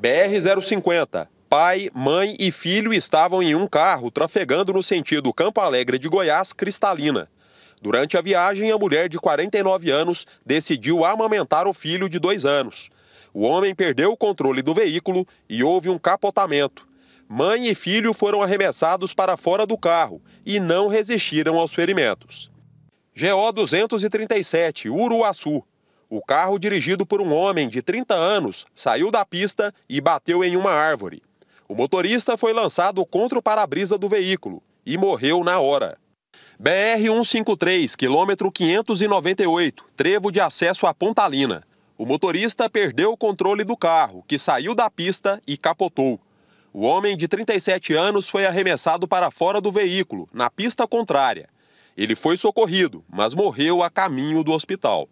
BR-050. Pai, mãe e filho estavam em um carro trafegando no sentido Campo Alegre de Goiás, Cristalina. Durante a viagem, a mulher de 49 anos decidiu amamentar o filho de dois anos. O homem perdeu o controle do veículo e houve um capotamento. Mãe e filho foram arremessados para fora do carro e não resistiram aos ferimentos. GO 237, Uruaçu. O carro dirigido por um homem de 30 anos saiu da pista e bateu em uma árvore. O motorista foi lançado contra o para-brisa do veículo e morreu na hora. BR-153, quilômetro 598, trevo de acesso a Pontalina. O motorista perdeu o controle do carro, que saiu da pista e capotou. O homem de 37 anos foi arremessado para fora do veículo, na pista contrária. Ele foi socorrido, mas morreu a caminho do hospital.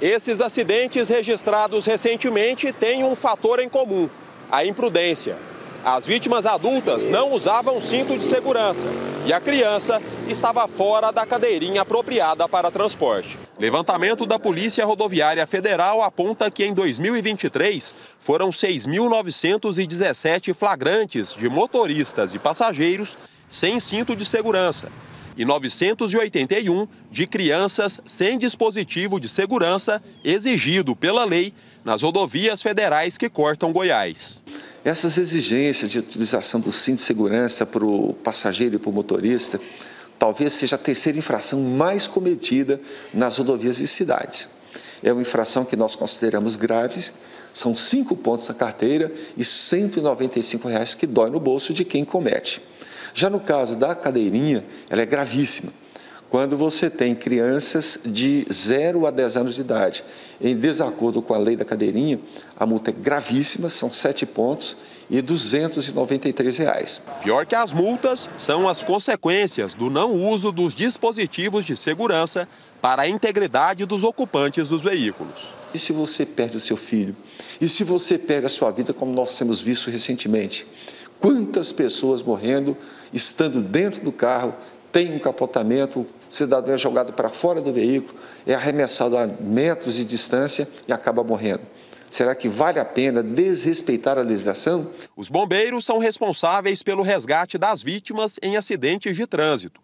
Esses acidentes registrados recentemente têm um fator em comum: a imprudência. As vítimas adultas não usavam cinto de segurança e a criança estava fora da cadeirinha apropriada para transporte. Levantamento da Polícia Rodoviária Federal aponta que em 2023 foram 6.917 flagrantes de motoristas e passageiros sem cinto de segurança e 981 de crianças sem dispositivo de segurança exigido pela lei nas rodovias federais que cortam Goiás. Essas exigências de utilização do cinto de segurança para o passageiro e para o motorista talvez seja a terceira infração mais cometida nas rodovias e cidades. É uma infração que nós consideramos grave, são cinco pontos na carteira e R$ 195 reais que dói no bolso de quem comete. Já no caso da cadeirinha, ela é gravíssima. Quando você tem crianças de 0 a 10 anos de idade, em desacordo com a lei da cadeirinha, a multa é gravíssima, são 7 pontos e 293 reais. Pior que as multas são as consequências do não uso dos dispositivos de segurança para a integridade dos ocupantes dos veículos. E se você perde o seu filho? E se você perde a sua vida, como nós temos visto recentemente? Quantas pessoas morrendo estando dentro do carro, tem um capotamento, o cidadão é jogado para fora do veículo, é arremessado a metros de distância e acaba morrendo. Será que vale a pena desrespeitar a legislação? Os bombeiros são responsáveis pelo resgate das vítimas em acidentes de trânsito.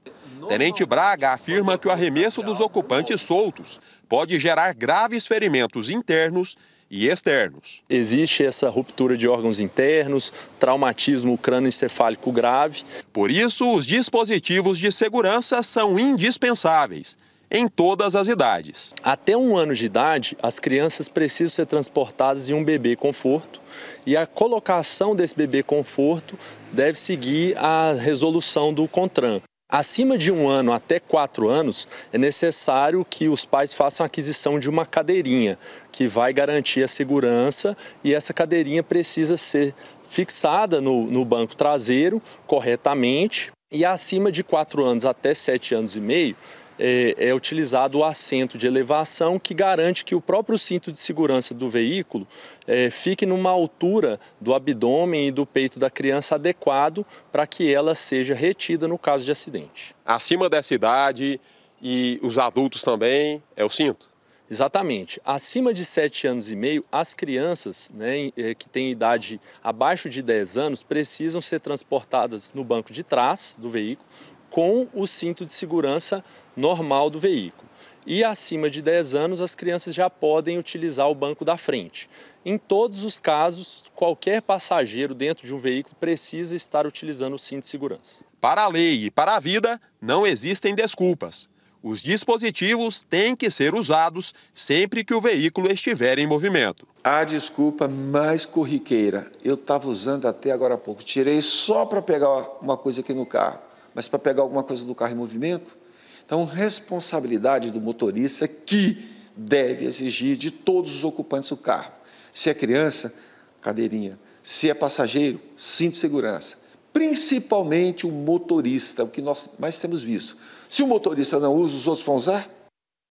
Tenente Braga afirma que o arremesso dos ocupantes soltos pode gerar graves ferimentos internos e externos. Existe essa ruptura de órgãos internos, traumatismo crânioencefálico grave. Por isso, os dispositivos de segurança são indispensáveis em todas as idades. Até um ano de idade, as crianças precisam ser transportadas em um bebê conforto e a colocação desse bebê conforto deve seguir a resolução do CONTRAN. Acima de um ano até quatro anos, é necessário que os pais façam a aquisição de uma cadeirinha, que vai garantir a segurança, e essa cadeirinha precisa ser fixada no, no banco traseiro corretamente. E acima de quatro anos até sete anos e meio, é, é utilizado o assento de elevação que garante que o próprio cinto de segurança do veículo é, fique numa altura do abdômen e do peito da criança adequado para que ela seja retida no caso de acidente. Acima dessa idade e os adultos também é o cinto? Exatamente. Acima de 7 anos e meio, as crianças né, é, que têm idade abaixo de 10 anos precisam ser transportadas no banco de trás do veículo, com o cinto de segurança normal do veículo. E acima de 10 anos, as crianças já podem utilizar o banco da frente. Em todos os casos, qualquer passageiro dentro de um veículo precisa estar utilizando o cinto de segurança. Para a lei e para a vida, não existem desculpas. Os dispositivos têm que ser usados sempre que o veículo estiver em movimento. A desculpa mais corriqueira, eu estava usando até agora há pouco, tirei só para pegar uma coisa aqui no carro mas para pegar alguma coisa do carro em movimento. Então, responsabilidade do motorista que deve exigir de todos os ocupantes do carro. Se é criança, cadeirinha. Se é passageiro, cinto de segurança. Principalmente o motorista, o que nós mais temos visto. Se o motorista não usa, os outros vão usar?